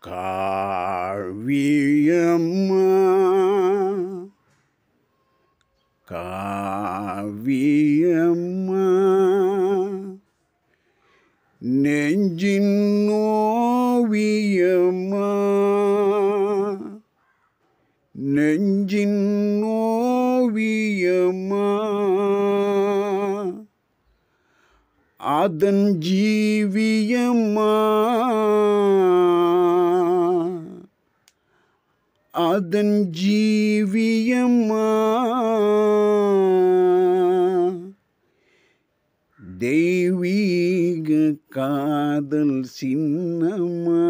Kaviyama Kaviyama Nenjino Viyama Nenjino Viyama Adanji Viyama அதன் ஜீவியம்மா தெய்வீக காதல் சின்னம்மா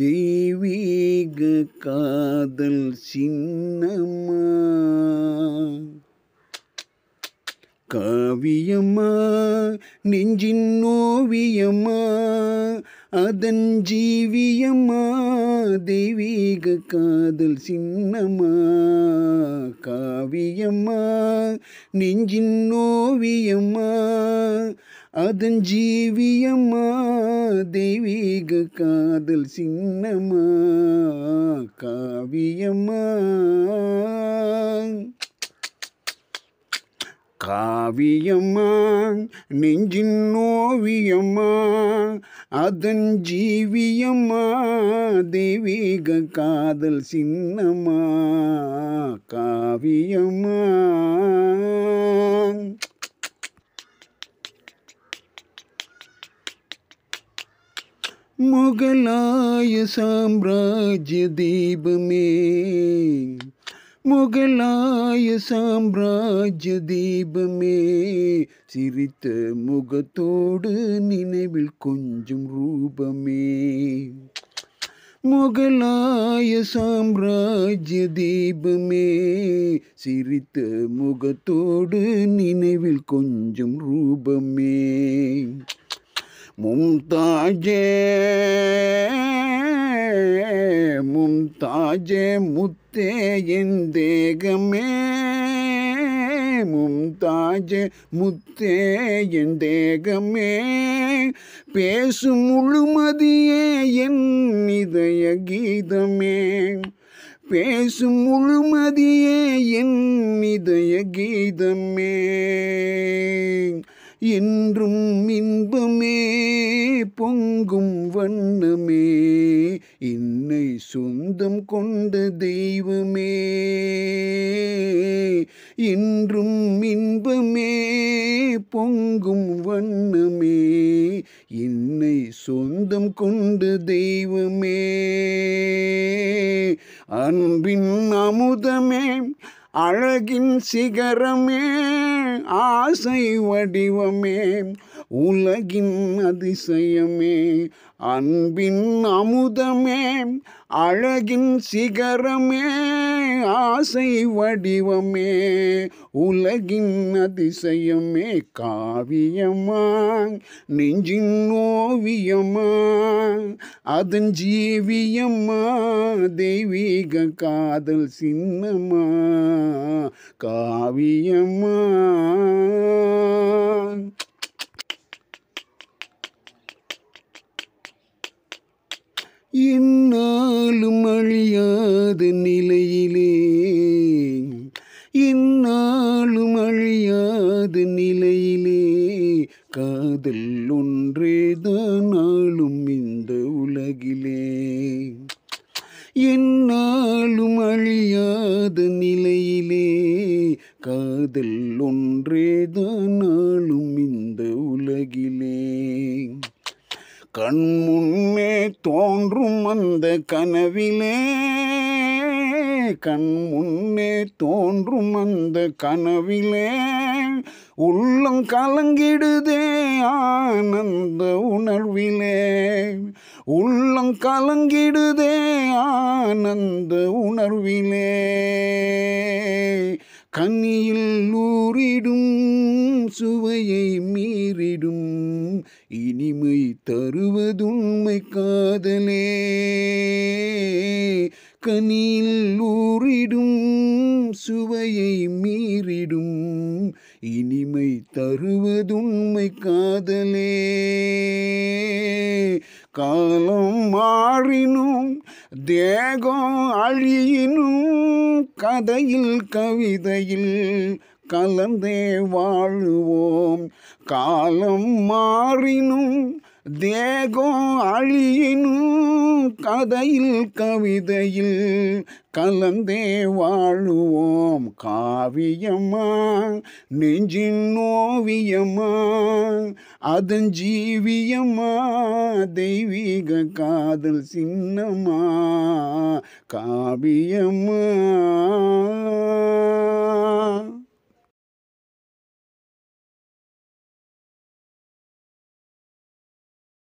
தெய்வீக காதல் சின்னம்மா காவியம்மா நெஞ்சின் ஓவியம்மா அதன் ஜீவியம்மா தெய்வீக காதல் சின்னம்மா காவியம்மா நெஞ்சின் நோவியம்மா அதன் ஜீவியம்மா தெய்வீக காதல் சின்னம்மா காவியம்மா காவியம்மா நெஞ்சின் ஓவியம்மா அதன் ஜீவியம்மா தெய்வீக காதல் சின்னம்மா காவியம்மா முகலாய சாம்ராஜ்ய தீபமே முகலாய சாம்ராஜ்ய தீபமே சிரித்த முகத்தோடு நினைவில் கொஞ்சம் ரூபமே முகலாய சாம்ராஜ்ய தீபமே சிரித்த முகத்தோடு நினைவில் கொஞ்சம் ரூபமே மும்தாஜே மும்தாஜே முத்தே என் தேகமே மும்தாஜே முத்தே என் தேகமே பேசும் முழுமதியே என் இதய கீதமே பேசும் முழுமதியே என் இதய கீதமே என்றும் இன்பமே பொங்கும் வண்ணமே இன்னை சொந்தம் கொண்ட தெய்வமே இன்றும் இன்பமே பொங்கும் வண்ணமே இன்னை சொந்தம் கொண்ட தெய்வமே அன்பின் அமுதமே அழகின் சிகரமே ஆசை வடிவமே உலகின் அதிசயமே அன்பின் அமுதமே அழகின் சிகரமே ஆசை வடிவமே உலகின் அதிசயமே காவியமா நெஞ்சின் ஓவியமா அதன் ஜீவியம்மா தெய்வீக காதல் சின்னமா காவியமா இந்நாளும் அழியாத நிலையிலே இந்நாளும் அழியாத நிலையிலே காதல் ஒன்றேதான் நாளும் இந்த உலகிலே என்னாலும் அழியாத நிலையிலே காதல் ஒன்றேதான் நாளும் இந்த உலகிலே கண்முன்னே தோன்றும் அந்த கனவிலே கண்முன்னே தோன்றும் அந்த கனவிலே உள்ளம் கலங்கிடுதே ஆனந்த உணர்விலே உள்ளம் கலங்கிடுதே ஆனந்த உணர்விலே கனியில் ஊறிடும் சுவையை மீறிடும் இனிமை தருவதுண்மை காதலே கனியில் ஊறிடும் சுவையை மீறிடும் இனிமை தருவதுண்மை காதலே காலம் மாறினும் தேகம் அழியினும் கதையில் கவிதையில் கலந்தே வாழுவோம் காலம் மாறினும் தேகம் அழியினும் கதையில் கவிதையில் கலந்தே வாழுவோம் காவியம்மா நெஞ்சின் ஓவியம்மா அதன் ஜீவியம்மா தெய்வீக காதல் சின்னம்மா காவியம்மா